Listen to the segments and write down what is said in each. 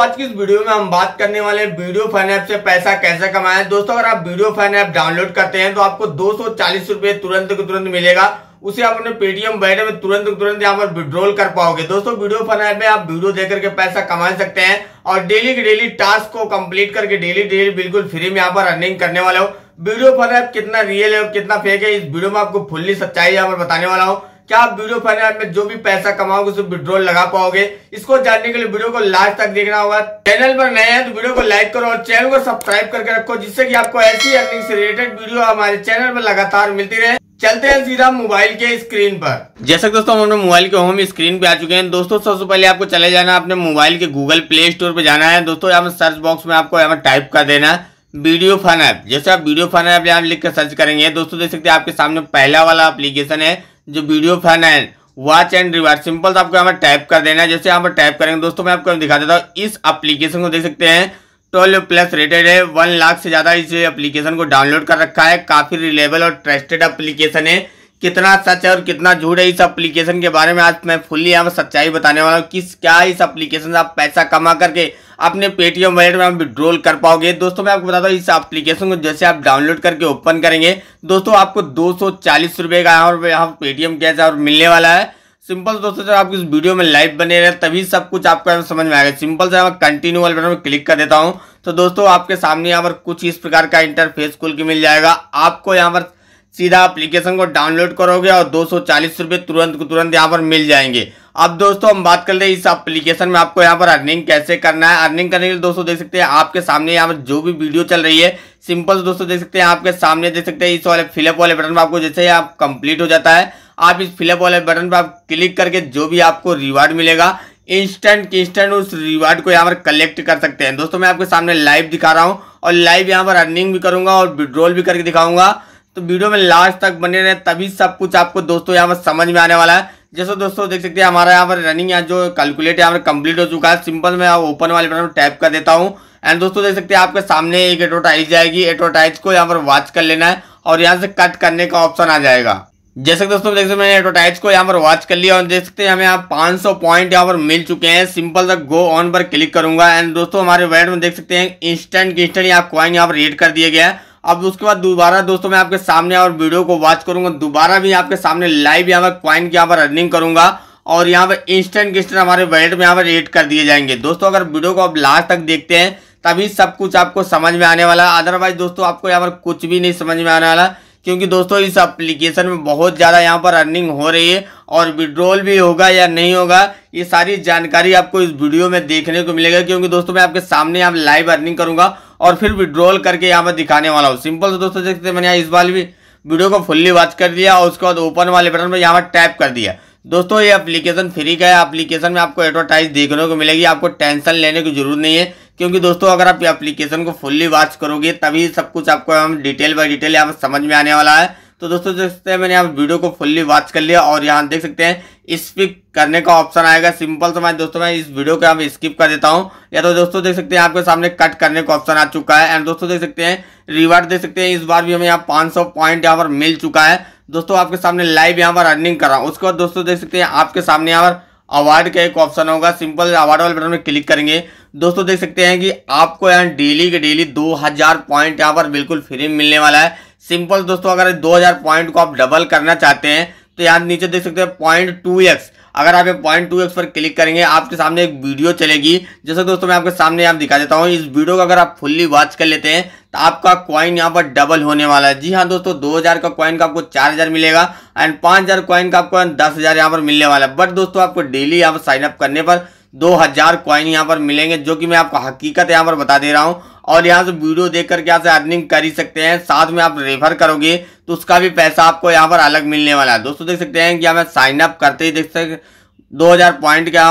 आज की इस वीडियो में हम बात करने वाले हैं वीडियो फाइन ऐप से पैसा कैसे कमाएं दोस्तों अगर आप वीडियो फाइन ऐप डाउनलोड करते हैं तो आपको दो सौ तुरंत के तुरंत मिलेगा उसे आप अपने पेटीएम वैलेट में तुरंत तुरंत यहाँ पर विड्रॉल कर पाओगे दोस्तों वीडियो फन ऐप में आप वीडियो देख करके पैसा कमा सकते हैं और डेली के डेली टास्क को कंप्लीट करके डेली डेली बिल्कुल फ्री में यहाँ पर अर्निंग करने वाला हो वीडियो फन ऐप कितना रियल है और कितना फेक है इस वीडियो में आपको फुल्ली सच्चाई यहाँ पर बताने वाला हूँ क्या आप वीडियो फाइनेंस में जो भी पैसा कमाओगे उसे विड्रॉल लगा पाओगे इसको जानने के लिए वीडियो को लास्ट तक देखना होगा चैनल पर नए हैं तो वीडियो को लाइक करो और चैनल को सब्सक्राइब करके रखो जिससे कि आपको ऐसी अर्निंग से रिलेटेड वीडियो हमारे चैनल पर लगातार मिलती रहे चलते हैं सीधा मोबाइल के स्क्रीन पर जैसा दोस्तों हम अपने मोबाइल के होम स्क्रीन पे आ चुके हैं दोस्तों सबसे पहले आपको चले जाना अपने मोबाइल के गूगल प्ले स्टोर पे जाना है दोस्तों यहाँ पर सर्च बॉक्स में आपको यहाँ पर टाइप कर देना वीडियो फन ऐप जैसे आप वीडियो फन ऐप यहाँ लिख कर सर्च करेंगे दोस्तों देख सकते हैं आपके सामने पहला वाला एप्लीकेशन है जो वीडियो फैन है वाच एंड रिवार्ड सिंपल तो आपको यहाँ पर टाइप कर देना है जैसे यहाँ पर टाइप करेंगे दोस्तों मैं आपको दिखा देता हूँ इस एप्लीकेशन को देख सकते हैं ट्वेल्व प्लस रेटेड है वन लाख से ज़्यादा इस एप्लीकेशन को डाउनलोड कर रखा है काफ़ी रिलेबल और ट्रस्टेड एप्लीकेशन है कितना सच है और कितना झूठ है इस एप्लीकेशन के बारे में आज मैं फुल्ली यहाँ पर सच्चाई बताने वाला हूँ किस क्या इस एप्लीकेशन से आप पैसा कमा करके अपने पेटीएम वॉलेट में आप विड्रॉल कर पाओगे दोस्तों मैं आपको बताता हूँ इस एप्लीकेशन को जैसे आप डाउनलोड करके ओपन करेंगे दोस्तों आपको दो सौ चालीस रुपये का यहाँ यहाँ पेटीएम कैसे और मिलने वाला है सिंपल दोस्तों जब आप इस वीडियो में लाइव बने रहे तभी सब कुछ आपको समझ में आएगा सिंपल से मैं कंटिन्यू वाले बटन में क्लिक कर देता हूँ तो दोस्तों आपके सामने यहाँ पर कुछ इस प्रकार का इंटरफेस खुल के मिल जाएगा आपको यहाँ पर सीधा एप्लीकेशन को डाउनलोड करोगे और दो सौ तुरंत तुरंत यहाँ पर मिल जाएंगे अब दोस्तों हम बात कर रहे हैं इस एप्लीकेशन में आपको यहाँ पर अर्निंग कैसे करना है अर्निंग करने के लिए दोस्तों देख सकते हैं आपके सामने यहाँ पर जो भी वीडियो चल रही है सिंपल दोस्तों देख सकते हैं आपके सामने देख सकते हैं इस वाले फिलअप वाले बटन पर आपको जैसे आप कंप्लीट हो जाता है आप इस फिलअप वाले बटन पर आप क्लिक करके जो भी आपको रिवार्ड मिलेगा इंस्टेंट इंस्टेंट उस रिवार्ड को यहाँ पर कलेक्ट कर सकते हैं दोस्तों मैं आपके सामने लाइव दिखा रहा हूँ और लाइव यहाँ पर अर्निंग भी करूंगा और विड्रॉल भी करके दिखाऊंगा तो वीडियो में लास्ट तक बने रहे तभी सब कुछ आपको दोस्तों यहाँ पर समझ में आने वाला है जैसे दोस्तों देख सकते हैं हमारा यहाँ पर रनिंग यहाँ जो कैलकुलेट यहाँ पर कंप्लीट हो चुका है सिंपल मैं ओपन वाले बटन टैप कर देता हूँ एंड दोस्तों देख सकते हैं आपके सामने एक एडवर्टाइज जाएगी एडवर्टाइज को यहाँ पर वॉच कर लेना है और यहाँ से कट करने का ऑप्शन आ जाएगा जैसे कि दोस्तों देख सकते मैंने एडवर्टाइज को यहाँ पर वॉच कर लिया और देख सकते हैं हमें यहाँ 500 पॉइंट यहाँ पर मिल चुके हैं सिंपल तक गो ऑन पर क्लिक करूंगा एंड दोस्तों हमारे वेट में देख सकते हैं इंस्टेंट इंस्टेंट यहाँ क्वाइन यहाँ पर रेड कर दिया गया है अब उसके बाद दोबारा दोस्तों मैं आपके सामने और वीडियो को वॉच करूंगा दोबारा भी आपके सामने लाइव यहाँ पर क्वाइन की यहाँ पर अर्निंग करूंगा और यहाँ पर इंस्टेंट किस्टेंट हमारे वैलेट में यहाँ पर एड कर दिए जाएंगे दोस्तों अगर वीडियो को आप लास्ट तक देखते हैं तभी सब कुछ आपको समझ में आने वाला है अदरवाइज दोस्तों आपको यहाँ पर कुछ भी नहीं समझ में आने वाला क्योंकि दोस्तों इस एप्लीकेशन में बहुत ज़्यादा यहाँ पर अर्निंग हो रही है और विड्रॉल भी होगा या नहीं होगा ये सारी जानकारी आपको इस वीडियो में देखने को मिलेगा क्योंकि दोस्तों मैं आपके सामने यहाँ लाइव अर्निंग करूँगा और फिर विड्रॉल करके यहाँ पर दिखाने वाला हूँ सिंपल से दोस्तों देख सकते मैंने यहाँ इस बार भी वीडियो को फुल्ली वॉच कर दिया और उसके बाद ओपन वाले बटन पर यहाँ पर टैप कर दिया दोस्तों ये एप्लीकेशन फ्री का है एप्लीकेशन में आपको एडवर्टाइज देखने को मिलेगी आपको टेंशन लेने की जरूरत नहीं है क्योंकि दोस्तों अगर आप एप्लीकेशन को फुल्ली वॉच करोगे तभी सब कुछ आपको हम डिटेल बाय डिटेल यहाँ पर समझ में आने वाला है तो दोस्तों देख सकते हैं मैंने यहाँ वीडियो को फुल्ली वॉच कर लिया और यहाँ देख सकते हैं स्पिक करने का ऑप्शन आएगा सिंपल समय दोस्तों मैं इस वीडियो को यहाँ स्किप कर देता हूँ या तो दोस्तों देख सकते हैं आपके सामने कट करने का ऑप्शन आ चुका है एंड दोस्तों देख सकते हैं रिवार्ड देख सकते हैं इस बार भी हमें यहाँ 500 पॉइंट यहाँ पर मिल चुका है दोस्तों आपके सामने लाइव यहाँ पर रनिंग कर रहा हूँ उसके बाद दोस्तों देख सकते हैं आपके सामने यहाँ पर अवार्ड का एक ऑप्शन होगा सिंपल अवार्ड वाले बटन में क्लिक करेंगे दोस्तों देख सकते हैं कि आपको यहाँ डेली के डेली 2000 पॉइंट यहाँ पर बिल्कुल फ्री मिलने वाला है सिंपल दोस्तों अगर 2000 पॉइंट को आप डबल करना चाहते हैं तो यहाँ नीचे देख सकते हैं पॉइंट टू एक्स अगर आप पॉइंट टू एक्स पर क्लिक करेंगे आपके सामने एक वीडियो चलेगी जैसे दोस्तों मैं आपके सामने यहाँ दिखा देता हूँ इस वीडियो को अगर आप फुल्ली वॉच कर लेते हैं तो आपका कॉइन यहाँ पर डबल होने वाला है जी हाँ दोस्तों दो का कॉइन का आपको चार मिलेगा एंड 5000 हजार का आपको दस हज़ार यहाँ पर मिलने वाला है बट दोस्तों आपको डेली यहाँ पर साइनअप करने पर दो हज़ार कॉइन यहाँ पर मिलेंगे जो कि मैं आपको हकीकत यहाँ पर बता दे रहा हूँ और यहाँ से वीडियो देख करके यहाँ से अर्निंग कर ही सकते हैं साथ में आप रेफर करोगे तो उसका भी पैसा आपको यहाँ पर अलग मिलने वाला है दोस्तों देख सकते हैं कि हमें साइन अप करते ही देख सकते दो हज़ार पॉइंट का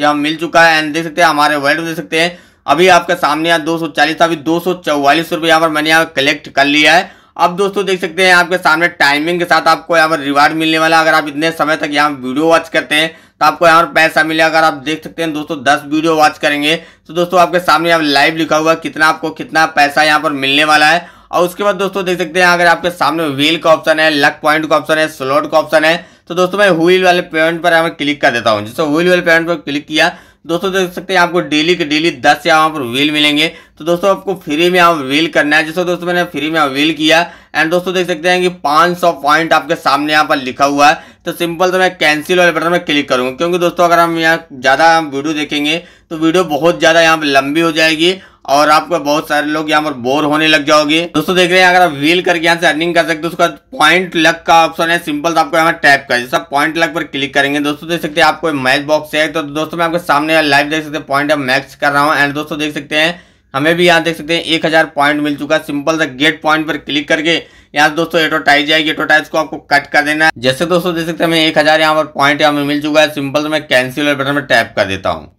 यहाँ मिल चुका है एंड देख सकते हैं हमारे वर्ल्ड देख सकते हैं अभी आपके सामने यहाँ दो सौ चालीस अभी दो सौ चौवालीस रुपये यहाँ पर मैंने यहाँ कलेक्ट कर लिया है अब दोस्तों देख सकते हैं आपके सामने टाइमिंग के साथ आपको यहाँ पर रिवार्ड मिलने वाला अगर आप इतने समय तक यहाँ वीडियो वॉच करते हैं तो आपको यहाँ पर पैसा मिलेगा अगर आप देख सकते हैं दोस्तों दस वीडियो वॉच करेंगे तो दोस्तों आपके सामने यहाँ लाइव लिखा हुआ कितना आपको कितना पैसा यहाँ पर मिलने वाला है और उसके बाद दोस्तों देख सकते हैं अगर आपके सामने व्हील का ऑप्शन है लक पॉइंट का ऑप्शन है स्लॉट का ऑप्शन है तो दोस्तों मैं व्हील वाले पेमेंट पर हमें क्लिक कर देता हूँ जैसे व्हील वाले पेमेंट पर क्लिक किया दोस्तों देख सकते हैं आपको डेली के डेली दस यहाँ पर व्हील मिलेंगे तो दोस्तों आपको फ्री में यहाँ व्हील करना है जिसको दोस्तों मैंने फ्री में व्हील किया एंड दोस्तों देख सकते हैं कि 500 पॉइंट आपके सामने यहाँ पर लिखा हुआ है तो सिंपल तो मैं कैंसिल वाले बटन में क्लिक करूँगा क्योंकि दोस्तों अगर हम यहाँ ज़्यादा वीडियो देखेंगे तो वीडियो बहुत ज़्यादा यहाँ पर लंबी हो जाएगी और आपको बहुत सारे लोग यहाँ पर बोर होने लग जाओगे दोस्तों देख रहे हैं अगर आप व्हील करके यहाँ से अर्निंग कर सकते हो उसका पॉइंट लक का ऑप्शन है सिंपल तो आपको यहाँ टैप कर जैसा पॉइंट लक पर क्लिक करेंगे दोस्तों देख सकते हैं आपको मैच बॉक्स है तो दोस्तों मैं आपके सामने लाइव देख सकते हैं पॉइंट मैक्स कर रहा हूँ एंड दोस्तों देख सकते हैं हमें भी यहाँ देख सकते हैं एक हज़ार पॉइंट मिल चुका है सिंपल सा गेट पॉइंट पर क्लिक करके यहाँ दोस्तों एडवर्टाइज आएगी एडवर्टाइज को आपको कट कर देना है जैसे दोस्तों देख सकते हैं हमें एक हज़ार यहाँ पर पॉइंट यहाँ मिल चुका है सिंपल से तो मैं कैंसिल बटन में टैप कर देता हूँ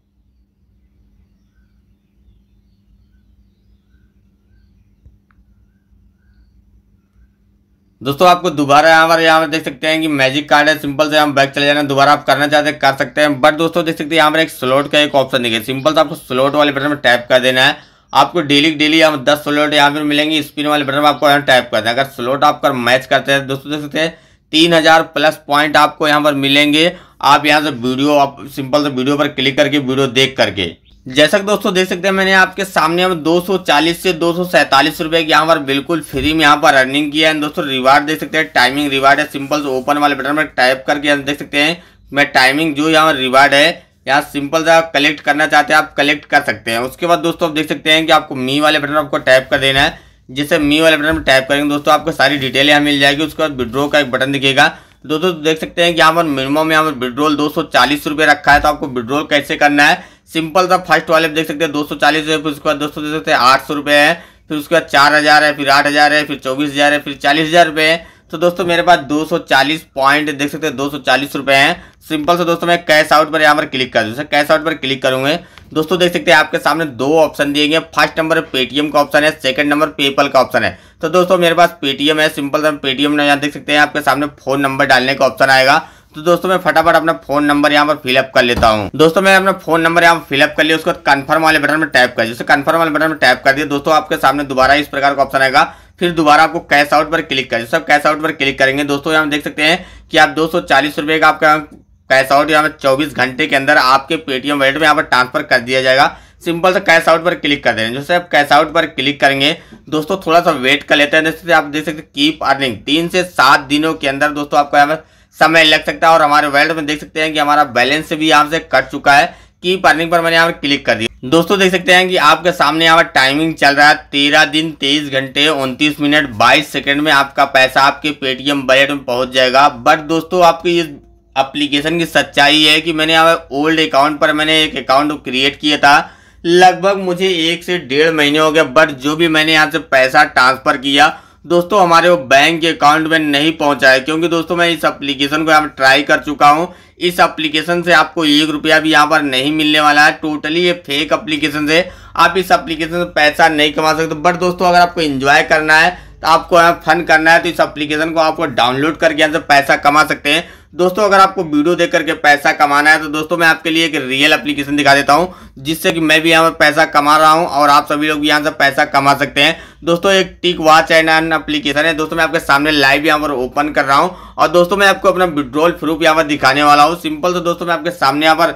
दोस्तों आपको दोबारा यहाँ पर यहाँ पर देख सकते हैं कि मैजिक कार्ड है सिंपल से हम बैक चले जाना दोबारा आप करना चाहते हैं कर सकते हैं बट दोस्तों देख सकते हैं यहाँ पर एक स्लॉट का एक ऑप्शन दिखे सिंपल से आपको स्लॉट वाले बटन में टैप कर देना है आपको डेली डेली यहाँ दस स्लॉट यहाँ पर मिलेंगे स्पिन वाले बटन में आपको यहाँ टैप करते हैं अगर स्लॉट आप कर मैच करते हैं दोस्तों देख सकते हैं तीन हजार प्लस पॉइंट आपको यहाँ पर मिलेंगे आप यहाँ से वीडियो आप सिंपल से वीडियो पर क्लिक करके वीडियो देख करके जैसा कि दोस्तों देख सकते हैं मैंने आपके सामने हम 240 से दो सौ रुपए की यहाँ पर बिल्कुल फ्री में यहाँ पर अर्निंग किया है दोस्तों रिवार्ड देख सकते हैं टाइमिंग रिवार्ड है सिंपल से ओपन वाले बटन पर टाइप करके देख सकते हैं मैं टाइमिंग जो यहाँ रिवार्ड है यहाँ सिंपल से आप कलेक्ट करना चाहते हैं आप कलेक्ट कर सकते हैं उसके बाद दोस्तों आप देख सकते हैं कि आपको मी वाले बटन आपको टाइप कर देना है जैसे मी वाले बटन पर टाइप करेंगे दोस्तों आपको सारी डिटेल यहाँ मिल जाएगी उसके बाद विड्रो का एक बटन दिखेगा दोस्तों देख सकते हैं कि यहाँ पर मिनिमम यहाँ पर विड्रोल दो सौ रखा है तो आपको विड्रोल कैसे करना है सिंपल था फर्स्ट वाले देख सकते हैं दो सौ चालीस रुपये फिर उसके बाद दोस्तों देख सकते हैं आठ सौ रुपये है फिर उसके बाद चार हज़ार है फिर आठ हज़ार है फिर चौबीस हज़ार है फिर चालीस हज़ार रुपये है तो दोस्तों मेरे पास दो सौ चालीस पॉइंट देख सकते हैं दो सौ चालीस रुपये हैं सिंपल से दोस्तों मैं कैश आउट पर यहाँ पर क्लिक कर दूसरे कैश आउट पर क्लिक करूंगे दोस्तों देख सकते हैं आपके सामने दो ऑप्शन दिए गए फर्स्ट नंबर पेटीएम का ऑप्शन है सेकंड नंबर पेपल का ऑप्शन है तो दोस्तों मेरे पास पेटीएम है सिंपल से पेटीएम यहाँ देख सकते हैं आपके सामने फोन नंबर डालने का ऑप्शन आएगा तो दोस्तों मैं फटाफट अपना फोन नंबर यहाँ पर फिलअप कर लेता हूँ दोस्तों मैं अपना फोन नंबर यहाँ पर फिलअप कर लिया उसको कन्फर्म वाले बटन में टाइप कर दिया कन्फर्म वाले बटन में टैप कर दिया दोस्तों आपके सामने दोबारा इस प्रकार का ऑप्शन आएगा फिर दोबारा आपको कैश आउट पर क्लिक कर सब कैश आउट पर क्लिक करेंगे दोस्तों यहाँ देख सकते हैं कि आप दो रुपए का आपका कैश आउट यहाँ पर चौबीस घंटे के अंदर आपके पेटीएम वॉलेट में यहाँ पर ट्रांसफर कर दिया जाएगा सिंपल से कैश आउट पर क्लिक कर देंगे जैसे आप कैश आउट पर क्लिक करेंगे दोस्तों थोड़ा सा वेट कर लेते हैं जैसे आप देख सकते हैं कीप अर्निंग तीन से सात दिनों के अंदर दोस्तों आपको यहाँ पर समय लग सकता है और हमारे वेल्ड में देख सकते हैं कि हमारा बैलेंस भी यहाँ से कट चुका है की पार्निंग पर मैंने यहाँ पर क्लिक कर दिया दोस्तों देख सकते हैं कि आपके सामने यहाँ पर टाइमिंग चल रहा है तेरह दिन तेईस घंटे उनतीस मिनट बाईस सेकंड में आपका पैसा आपके पेटीएम वैलेट में पहुंच जाएगा बट दोस्तों आपकी इस अप्लीकेशन की सच्चाई है कि मैंने यहाँ ओल्ड अकाउंट पर मैंने एक अकाउंट क्रिएट किया था लगभग मुझे एक से डेढ़ महीने हो गए बट जो भी मैंने यहाँ से पैसा ट्रांसफर किया दोस्तों हमारे वो बैंक के अकाउंट में नहीं पहुंचा है क्योंकि दोस्तों मैं इस एप्लीकेशन को यहाँ पर ट्राई कर चुका हूँ इस एप्लीकेशन से आपको एक रुपया भी यहाँ पर नहीं मिलने वाला है टोटली ये फेक एप्लीकेशन से आप इस एप्लीकेशन से पैसा नहीं कमा सकते बट दोस्तों अगर आपको इन्जॉय करना है तो आपको यहाँ फन करना है तो इस एप्लीकेशन को आपको डाउनलोड करके यहाँ से पैसा कमा सकते हैं दोस्तों अगर आपको वीडियो देख करके पैसा कमाना है तो दोस्तों मैं आपके लिए एक रियल एप्लीकेशन दिखा देता हूँ जिससे कि मैं भी यहाँ पर पैसा कमा रहा हूँ और आप सभी लोग यहाँ से पैसा कमा सकते हैं दोस्तों एक टिक वाच एंड एन एप्लीकेशन है दोस्तों मैं आपके सामने लाइव यहाँ पर ओपन कर रहा हूँ और दोस्तों मैं आपको अपना विड्रॉल प्रूफ यहाँ पर दिखाने वाला हूँ सिंपल तो दोस्तों मैं आपके सामने यहाँ पर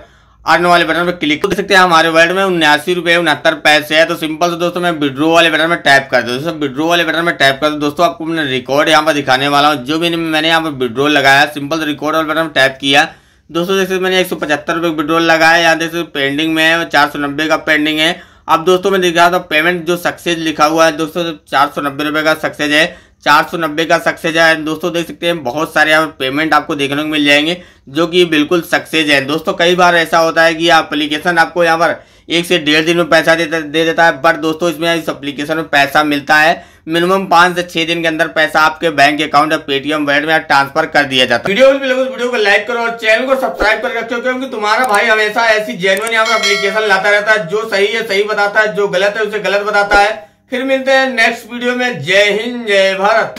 आने वाले बटन पर क्लिक कर सकते हैं हमारे वर्ड में उन्यासी रुपये उनहत्तर पैसे है तो सिंपल से दोस्तों मैं विड्रो वाले बटन में टैप कर दो दोस्तों विड्रो वाले बटन में टैप कर दो दोस्तों आपको मैं रिकॉर्ड यहाँ पर दिखाने वाला हूँ जो भी मैंने यहाँ पर विड्रो लगाया सिंपल से रिकॉर्ड वाले बटन में टैप किया दोस्तों जैसे मैंने एक सौ पचहत्तर रुपये लगाया यहाँ जैसे पेंडिंग में है चार सौ नब्बे का पेंडिंग है अब दोस्तों मैं दिख रहा था पेमेंट तो जो सक्सेस लिखा हुआ है दोस्तों चार सौ नब्बे रुपये का सक्सेस है चार सौ नब्बे का सक्सेस है दोस्तों देख सकते हैं बहुत सारे यहाँ पेमेंट आपको देखने को मिल जाएंगे जो कि बिल्कुल सक्सेस है दोस्तों कई बार ऐसा होता है कि अप्लीकेशन आपको यहाँ पर एक से डेढ़ दिन में पैसा दे, दे देता है बट दोस्तों इसमें इस अप्लीकेशन में पैसा मिलता है मिनिमम पाँच से छह दिन के अंदर पैसा आपके बैंक अकाउंट या पेटीएम वैलेट में ट्रांसफर कर दिया जाता है वीडियो वीडियो को लाइक करो और चैनल को सब्सक्राइब कर रखो क्योंकि तुम्हारा भाई हमेशा ऐसी जेनुअन यहाँ पर अप्लीकेशन लाता रहता है जो सही है सही बताता है जो गलत है उसे गलत बताता है फिर मिलते हैं नेक्स्ट वीडियो में जय हिंद जय भारत